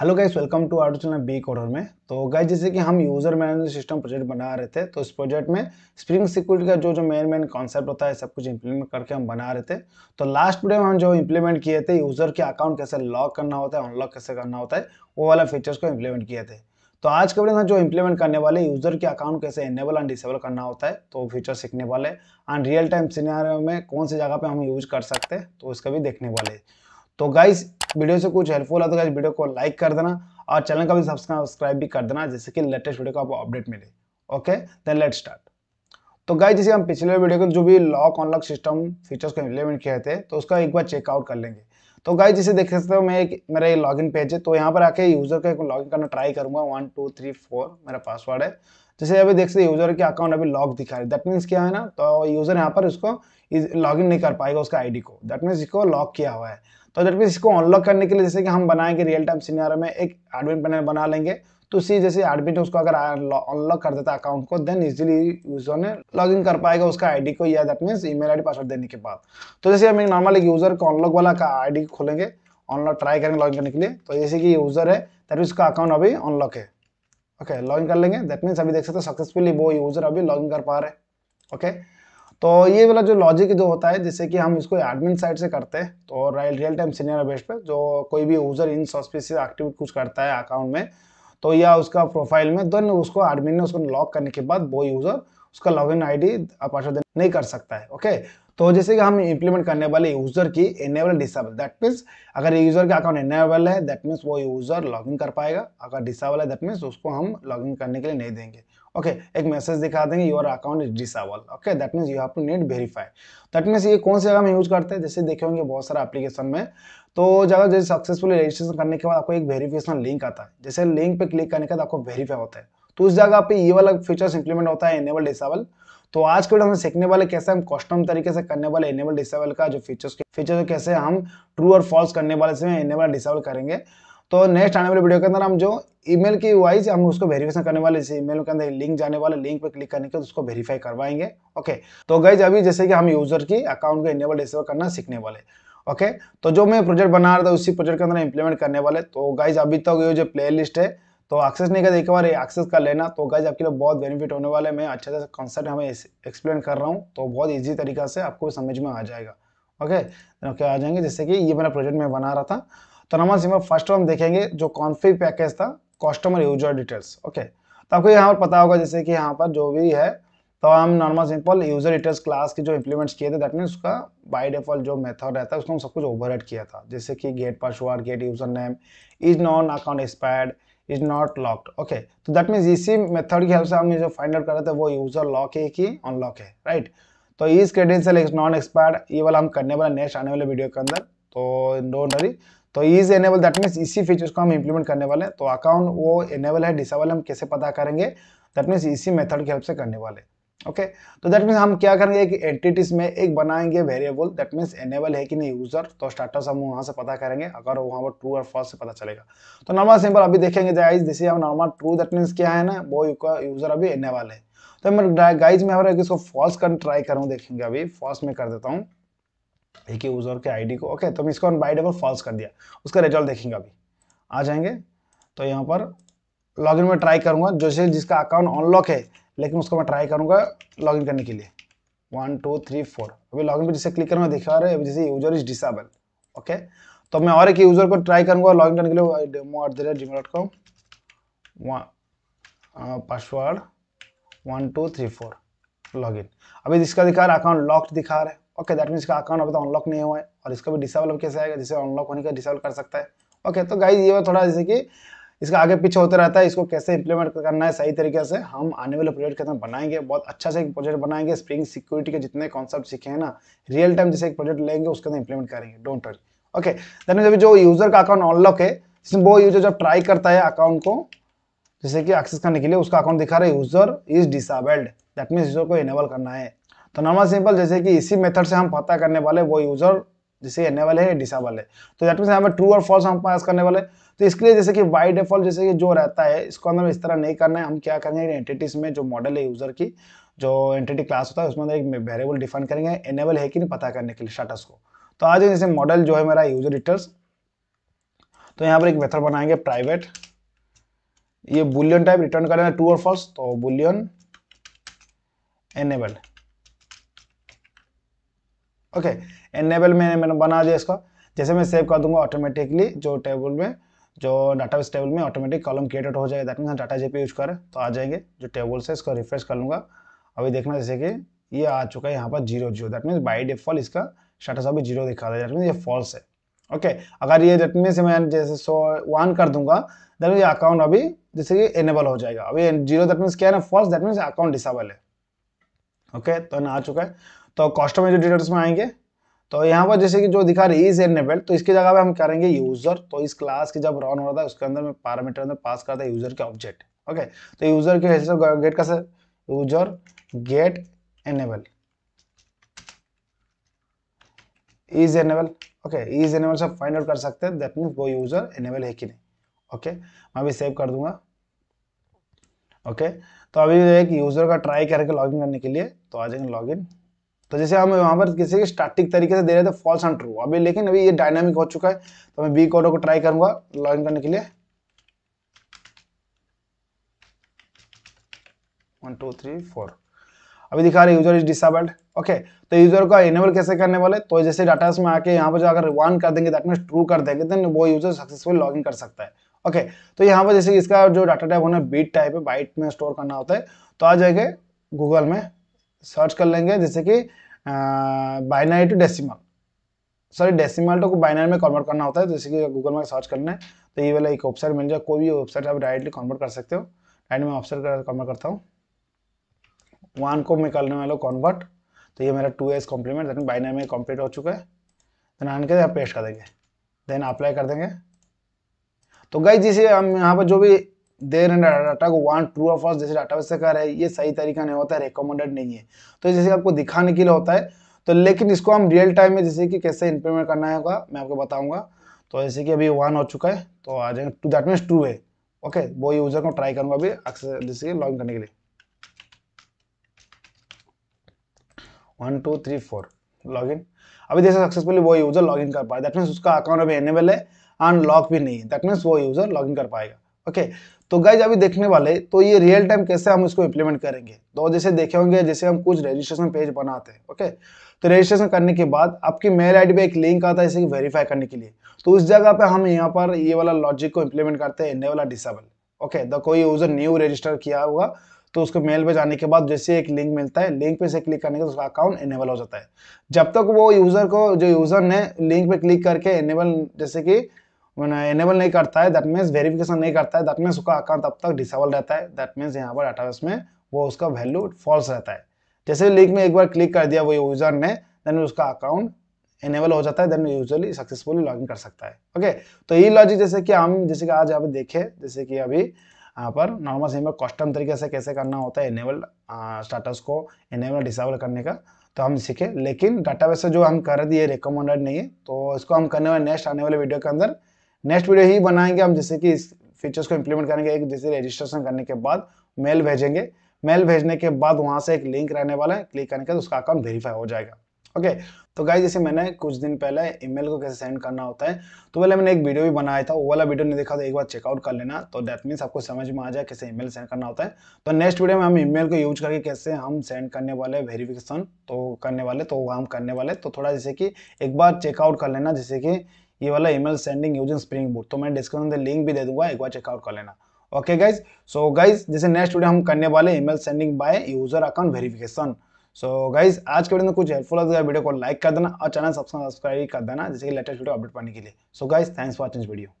Hello guys welcome to our channel B coder में तो guys जैसे कि हम यूज़र मैनेजमेंट सिस्टम प्रोजेक्ट बना रहे थे तो इस प्रोजेक्ट में स्प्रिंग सिक्योरिटी का जो जो मेन मेन कॉन्सेप्ट होता है सब कुछ इंप्लीमेंट करके हम बना रहे थे तो लास्ट वीडियो में हम जो इंप्लीमेंट किए थे यूज़र के अकाउंट कैसे लॉक करना होता है अनलॉक कैसे करना होता है वो वाला फीचर्स को इम्प्लीमेंट किए थे तो आज के वीडियो में जो इम्प्लीमेंट करने वाले यूज़र के अकाउंट कैसे एनेबल एंड डिसेबल करना होता है तो फीचर सीखने वाले एंड रियल टाइम सिनेरियो में कौन सी जगह पर हम यूज़ कर सकते हैं तो उसका भी देखने वाले तो गाइज वीडियो से कुछ हेल्पफुल आता है वीडियो को लाइक कर देना और चैनल का भी सब्सक्राइब भी कर देना जिससे कि लेटेस्ट वीडियो को आपको अपडेट मिले ओके देन लेट स्टार्ट तो गाय जैसे हम पिछले वीडियो के जो भी लॉक अनलॉक सिस्टम फीचर्स को इम्प्लीमेंट किए थे तो उसका एक बार चेकआउट कर लेंगे तो गाय जैसे देख सकते हो मैं एक मेरा ये लॉगिन पेज है तो यहाँ पर आके यूज़र का लॉगिन करना ट्राई करूंगा वन टू थ्री फोर मेरा पासवर्ड है जैसे अभी देख सकते यूज़र के अकाउंट अभी लॉक दिखा रहे दैट मीन्स क्या है ना तो यूज़र यहाँ पर उसको लॉगिन नहीं कर पाएगा उसका आईडी को दैट मीन्स इसको लॉक किया हुआ है तो दैट मीन इसको अनलॉक करने के लिए जैसे कि हम बनाएंगे रियल टाइम सिनेरियो में एक एडमिन पैनल बना लेंगे तो उसी जैसे एडमिन उसको अगर अनलॉक कर देता अकाउंट को देन इजीली यूजर ने लॉग इन कर पाएगा उसका आईडी को या that means email ID password देने के बाद तो जैसे हम एक नॉर्मल यूजर को अनलॉक वाला का आईडी खोलेंगे अनलॉक ट्राई करेंगे लॉग इन करने के लिए तो जैसे कि यूजर है दैट मीन उसका अकाउंट अभी अनलॉक है ओके लॉग इन कर लेंगे दैट मीन्स अभी देख सकते सक्सेसफुली वो यूजर अभी लॉग इन कर पा रहे ओके okay? तो ये वाला जो लॉजिक जो होता है जैसे कि हम इसको एडमिन साइड से करते हैं तो रियल टाइम सीनियर बेस पे जो कोई भी यूज़र इन सॉस्पिशियस एक्टिविटी कुछ करता है अकाउंट में तो या उसका प्रोफाइल में देन उसको एडमिन ने उसको लॉक करने के बाद वो यूज़र उसका लॉग इन आई डी नहीं कर सकता है ओके तो जैसे कि हम इंप्लीमेंट करने वाले यूजर की एनेबल डिसेबल दैट मीन्स अगर यूजर का अकाउंट एनेबल है दैट मीन्स वो यूजर लॉगिन कर पाएगा अगर डिसेबल है दैट मीन्स उसको हम लॉगिन करने के लिए नहीं देंगे ओके okay, एक मैसेज दिखा देंगे your account is disable okay that means you have to need verify that means ये कौन से अगर हम यूज करते हैं जैसे देखे होंगे बहुत सारे एप्लीकेशन में तो जगह जैसे सक्सेसफुली रजिस्ट्रेशन करने के बाद आपको एक वेरीफिकेशन लिंक आता है जैसे लिंक पे क्लिक करने के बाद आपको वेरीफाई होता है तो उस जगह पे ये वाला फीचर्स इंप्लीमेंट होता है एनेबल डिसेबल तो आज के वीडियो हम सीखने वाले कैसे हम कस्टम तरीके से करने वाले एनेबल डिसेबल का जो फीचर्स फीचर कैसे हम ट्रू और फॉल्स करने वाले से एनेबल डिसेबल करेंगे तो नेक्स्ट आने वाले वीडियो के अंदर हम जो ईमेल की वाइज हम उसको वेरीफिकेशन करने वाले जैसे ईमेल के अंदर लिंक जाने वाले लिंक पे क्लिक करने के उसको वेरीफाई करवाएंगे ओके तो गई अभी जैसे कि हम यूजर की अकाउंट को इनेबल डिसेबल करना सीखने वाले ओके तो जो मैं प्रोजेक्ट बना रहा था उसी प्रोजेक्ट के अंदर इम्प्लीमेंट करने वाले तो गाइज अभी तक तो ये जो प्ले लिस्ट है तो एक्सेस नहीं करते एक बार एक्सेस कर लेना तो गाइज आपके लिए बहुत बेनिफिट होने वाला है मैं अच्छे से कॉन्सेप्ट हमें एक्सप्लेन कर रहा हूँ तो बहुत ईजी तरीका से आपको समझ में आ जाएगा ओके तो क्या आ जाएंगे जैसे कि ये मेरा प्रोजेक्ट में बना रहा था तो नंबर सिम फर्स्ट हम देखेंगे जो कॉन्फिक पैकेज था कस्टमर यूजर डिटेल्स ओके तो आपको यहाँ पर पता होगा जैसे कि यहाँ पर जो भी है तो हम normal simple user details class की जो इंप्लीमेंट्स किए थे दैट मीन उसका बाय डिफॉल्ट जो मेथड रहता है उसको हम सब कुछ ओवरहेड किया था जैसे कि get password get user name is non account expired is not locked okay तो दैट मीन्स इसी मेथड की हेल्प से हम जो फाइंड आउट कर रहे थे वो यूजर लॉक है कि अनलॉक है राइट तो इस क्रेडेंशियल इज नॉन एक्सपायर्ड ये वाला हम करने वाला नेक्स्ट आने वाले वीडियो के अंदर तो डोंट वरी तो इज एनेबल दैट मीन्स इसी फीचर्स को हम इम्प्लीमेंट करने वाले हैं तो अकाउंट वो एनेबल है डिसेबल हम कैसे पता करेंगे दैट मीन्स इसी मेथड की हेल्प से करने वाले ओके तो दैट मीन्स हम क्या करेंगे कि एंटिटीज में एक बनाएंगे वेरिएबल दैट मीन्स एनेबल है कि नहीं यूजर तो स्टार्टस हम वहां से पता करेंगे अगर वहां पर ट्रू और फॉल्स से पता चलेगा तो नॉर्मल सिंपल अभी देखेंगे guys this is normal true that means क्या है ना वो यूजर अभी एनेबल है तो मैं गाइस में हमारा इसको फॉल्स कर ट्राई करूं देखेंगे अभी फॉल्स में कर देता हूं एक ही यूजर के आईडी को ओके तो मैं इसको बाय डिफॉल्ट फॉल्स कर दिया उसका रिजल्ट देखेंगे अभी आ जाएंगे तो यहां पर लॉगिन में ट्राई करूंगा जैसे जिसका अकाउंट अनलॉक है लेकिन उसको मैं ट्राई करूंगा लॉगिन करने के लिए वन टू थ्री फोर अभी लॉगिन पर जैसे क्लिक करूंगा दिखा रहे अभी जैसे यूजर इज डिसेबल ओके तो मैं और एक यूज़र को ट्राई करूंगा लॉग करने के लिए demo at the rate G mail dot com password one two three four log in अभी इसका दिखा रहा अकाउंट लॉक्ड दिखा रहा है ओके दैट मीन्स का अकाउंट अभी तो अनलॉक नहीं हुआ है और इसका भी डिसेबल कैसे आएगा जिसे अनलॉक होने का डिसेबल कर सकता है ओके okay, तो गाइज ये थोड़ा जैसे कि इसका आगे पीछे होता रहता है इसको कैसे इंप्लीमेंट करना है सही तरीके से हम आने वाले प्रोजेक्ट के अंदर बनाएंगे बहुत अच्छा से एक प्रोजेक्ट बनाएंगे स्प्रिंग सिक्योरिटी के जितने कॉन्सेप्ट सीखे हैं ना रियल टाइम जैसे एक प्रोजेक्ट लेंगे उसके अंदर इंप्लीमेंट करेंगे डोंट वरी ओके देन जब जो यूजर का अकाउंट अनलॉक है वो यूजर जब ट्राई करता है अकाउंट को जैसे कि एक्सेस करने के लिए उसका अकाउंट दिखा रहा है user is disabled that means user को इनेबल करना है तो नॉर्मल सिंपल जैसे कि इसी मेथड से हम पता करने वाले वो यूजर जैसे वाले है डिसा वाले तो दैट मीन यहाँ पर ट्रू और फॉल्स हम पास करने वाले तो इसके लिए जैसे कि बाई डिफॉल्ट जैसे कि जो रहता है इसको अंदर इस तरह नहीं करना है हम क्या करेंगे एंटिटीज में जो मॉडल है यूजर की जो एंटिटी क्लास होता है उसमें एक वेरिएबल डिफाइन करेंगे एनेबल है कि नहीं पता करने के लिए स्टाटस को तो आज जैसे मॉडल जो है मेरा यूजर डिटेल्स तो यहाँ पर एक मेथड बनाएंगे प्राइवेट ये बुलियन टाइप रिटर्न करेंगे टू और फॉल्स तो बुलियन एनेबल्ड ओके एनेबल मैंने मैंने बना दिया इसको जैसे मैं सेव कर दूंगा ऑटोमेटिकली जो टेबल में जो डाटा बेस टेबल में ऑटोमेटिक कॉलम क्रिएटेड हो जाएगा that mean data JP use करें तो आ जाएंगे जो टेबल से इसको रिफ्रेश कर लूँगा अभी देखना जैसे कि ये आ चुका है यहाँ पर zero zero that means by default इसका स्टेटस अभी जीरो दिखा रहा है दैट मीन ये फॉल्स है ओके अगर ये दैट मीन्स मैं जैसे सो वन कर दूंगा दैट मीन ये अकाउंट अभी जैसे कि एनेबल हो जाएगा अभी जीरो दैट मीन्स क्या है ना false that means account disable है ओके तो ना आ चुका है तो कस्टमाइज डिटेल्स में आएंगे तो यहाँ पर जैसे कि जो दिखा रही इज एनेबल्ड तो इसकी जगह पे हम करेंगे यूजर तो इस क्लास की जब रन हो रहा था उसके अंदर में पैरामीटर अंदर पास करता है यूजर के ऑब्जेक्ट ओके तो यूजर के हिसाब से get sir user get enable is enable okay is enable से फाइंड आउट कर सकते हैं दैट मीन वो यूजर एनेबल है कि नहीं ओके मैं अभी सेव कर दूंगा ओके तो अभी एक यूजर का ट्राई करके इन करने के लिए तो आ जाएंगे इन तो जैसे हम यहाँ पर किसी के स्टैटिक तरीके से दे रहे थे फॉल्स एंड ट्रू अभी लेकिन अभी ये डायनामिक हो चुका है तो मैं बी कोडो को ट्राई करूंगा लॉग करने के लिए वन टू थ्री फोर अभी दिखा रहे यूजर इज डिसेबल्ड ओके तो यूजर का इनेबल कैसे करने वाले तो जैसे डाटा में आके यहाँ पर जो अगर वन कर देंगे दैट मीन ट्रू कर देंगे देन वो यूजर सक्सेसफुल लॉग कर सकता है ओके okay, तो यहाँ पर जैसे इसका जो डाटा टाइप होना बीट टाइप है बाइट में स्टोर करना होता है तो आ जाएगा गूगल में सर्च कर लेंगे जैसे कि binary to decimal sorry decimal to binary में कन्वर्ट करना होता है जैसे कि गूगल में सर्च करना है तो ये वाला एक वेबसाइट मिल जाए कोई भी वेबसाइट आप डायरेक्टली कन्वर्ट कर सकते हो डायरेक्ट मैं ऑप्शन कन्वर्ट करता हूँ वन को मैं करने वाला कन्वर्ट तो ये मेरा two's complement then binary में कम्प्लीट हो चुका है देन आन के आप पेश कर देंगे देन अप्लाई कर देंगे तो गई जैसे हम यहाँ पर जो भी देर एंड डाटा को वन ट्रू ऑफ फॉल्स जैसे डाटाबेस से कह रहे हैं ये सही तरीका नहीं होता है रिकमेंडेड नहीं है तो जैसे आपको दिखाने के लिए होता है तो लेकिन इसको हम रियल टाइम में जैसे कि कैसे इंप्लीमेंट करना होगा मैं आपको बताऊंगा तो जैसे कि अभी वन हो चुका है तो आ जाएंगे टू दैट मीन्स ट्रू है ओके वो यूजर को ट्राई करूंगा अभी अक्सर जैसे लॉग करने के लिए one two three four log in अभी जैसे सक्सेसफुली वो यूजर लॉग इन कर पाए दैट मीन्स उसका अकाउंट अभी एनेबल है अनलॉक भी नहीं है दैट मीन्स वो यूजर लॉग इन कर पाएगा ओके तो गाइज अभी देखने वाले तो ये रियल टाइम कैसे हम इसको इम्प्लीमेंट करेंगे तो जैसे देखे होंगे जैसे हम कुछ रजिस्ट्रेशन पेज बनाते हैं ओके तो रजिस्ट्रेशन करने के बाद आपकी मेल आईडी पे एक लिंक आता है इसे वेरीफाई करने के लिए तो उस जगह पे हम यहाँ पर ये वाला लॉजिक को इम्प्लीमेंट करते हैं इनेबल वाला डिसेबल ओके द कोई यूजर न्यू रजिस्टर किया हुआ तो उसको मेल पे जाने के बाद जैसे एक लिंक मिलता है लिंक पे से क्लिक करने के बाद उसका अकाउंट इनेबल हो जाता है जब तक वो यूजर को जो यूजर ने लिंक पे क्लिक करके इनेबल जैसे कि इनेबल नहीं करता है दैट मीन्स वेरिफिकेशन नहीं करता है दैट मीन्स उसका अकाउंट अब तक डिसेबल रहता है दैट मीन्स यहाँ पर डाटाबेस में वो उसका वैल्यू फॉल्स रहता है जैसे लिंक में एक बार क्लिक कर दिया वो यूजर ने देन उसका अकाउंट इनेबल हो जाता है देन यूजली सक्सेसफुली लॉगिन कर सकता है ओके तो ये लॉजिक जैसे कि हम जैसे कि आज यहाँ पे देखे जैसे कि अभी यहाँ पर नॉर्मल सिम में कस्टम तरीके से कैसे करना होता है इनेबल स्टाटस को इनेबल डिसेबल करने का तो हम सीखे लेकिन डाटाबेस से जो हम कर दिए रिकमेंडेड नहीं है तो इसको हम करने वाले नेक्स्ट आने वाले वीडियो के अंदर नेक्स्ट वीडियो ही बनाएंगे हम जैसे कि इस फीचर्स को इम्प्लीमेंट करेंगे एक जैसे रजिस्ट्रेशन करने के बाद मेल भेजेंगे मेल भेजने के बाद वहां से एक लिंक रहने वाला है क्लिक करने के बाद उसका अकाउंट वेरीफाई हो जाएगा ओके तो गाइज जैसे मैंने कुछ दिन पहले ईमेल को कैसे सेंड करना होता है तो पहले मैंने एक वीडियो भी बनाया था वो वाला वीडियो नहीं देखा तो एक बार चेकआउट कर लेना तो दैट मीन्स आपको समझ में आ जाए कैसे ईमेल सेंड करना होता है तो नेक्स्ट वीडियो में हम ईमेल को यूज करके कैसे हम सेंड करने वाले वेरिफिकेशन तो करने वाले तो हम करने वाले तो थोड़ा जैसे कि एक बार चेकआउट कर लेना जैसे कि ये वाला email sending using spring boot तो मैं डिस्क्रिप्शन में लिंक भी दे दूंगा एक बार चेकआउट कर लेना ओके गाइज सो गाइज जैसे नेक्स्ट वीडियो हम करने वाले email sending by user account verification so guys आज के वीडियो में कुछ हेल्पफुल लग वीडियो को लाइक कर देना और चैनल सब्सक्राइब कर देना जैसे कि लेटेस्ट वीडियो अपडेट पाने के लिए so guys thanks for watching video